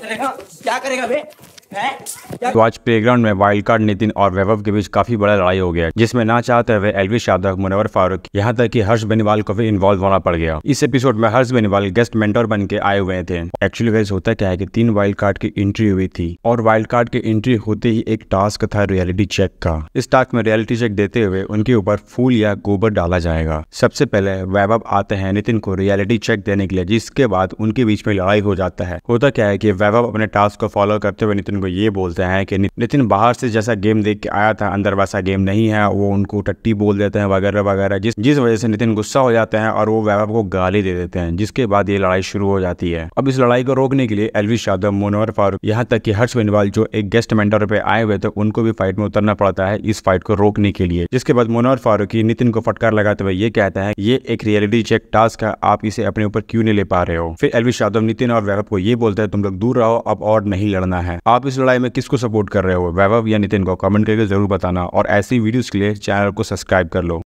करेगा क्या करेगा बे तो आज प्लेग्राउंड में वाइल्ड कार्ड नितिन और वैभव के बीच काफी बड़ा लड़ाई हो गया जिसमें ना चाहते हुए एलविश यादव मुनवर फारूक यहाँ तक कि हर्ष बेनीवाल को भी इन्वॉल्व होना पड़ गया इस एपिसोड में हर्ष बेनीवाल गेस्ट मेंटर बन के आए हुए थे एक्चुअली वैसे होता क्या है कि तीन वाइल्ड कार्ड की एंट्री हुई थी और वाइल्ड कार्ड की एंट्री होते ही एक टास्क था रियलिटी चेक का इस टास्क में रियलिटी चेक देते हुए उनके ऊपर फूल या गोबर डाला जाएगा सबसे पहले वैभव आते हैं नितिन को रियलिटी चेक देने के लिए जिसके बाद उनके बीच में लड़ाई हो जाता है होता क्या है की वैभव अपने टास्क को फॉलो करते हुए नितिन को ये बोलते हैं कि नितिन बाहर से जैसा गेम देख के आया था अंदर वैसा गेम नहीं है वो उनको टट्टी बोल देते हैं वगैरह वगैरह जिस जिस वजह से नितिन गुस्सा हो जाते हैं और वो वैभव को गाली दे देते हैं जिसके बाद ये लड़ाई शुरू हो जाती है अब इस लड़ाई को रोकने के लिए एलविश यादव मनोहर फारूक यहाँ तक की हर्ष बेनवाल जो एक गेस्ट मेंटर पे आए हुए थे उनको भी फाइट में उतरना पड़ता है इस फाइट को रोकने के लिए जिसके बाद मनोहर फारूकी नितिन को फटकार लगाते हुए ये कहते हैं ये एक रियलिटी चेक टास्क है आप इसे अपने ऊपर क्यों नहीं ले पा रहे हो फिर एलविश यादव नितिन और वैभव को ये बोलते हैं तुम लोग दूर रहो अब और नहीं लड़ना है आप इस इस लड़ाई में किसको सपोर्ट कर रहे हो वैभव या नितिन को कमेंट करके ज़रूर बताना और ऐसी वीडियोस के लिए चैनल को सब्सक्राइब कर लो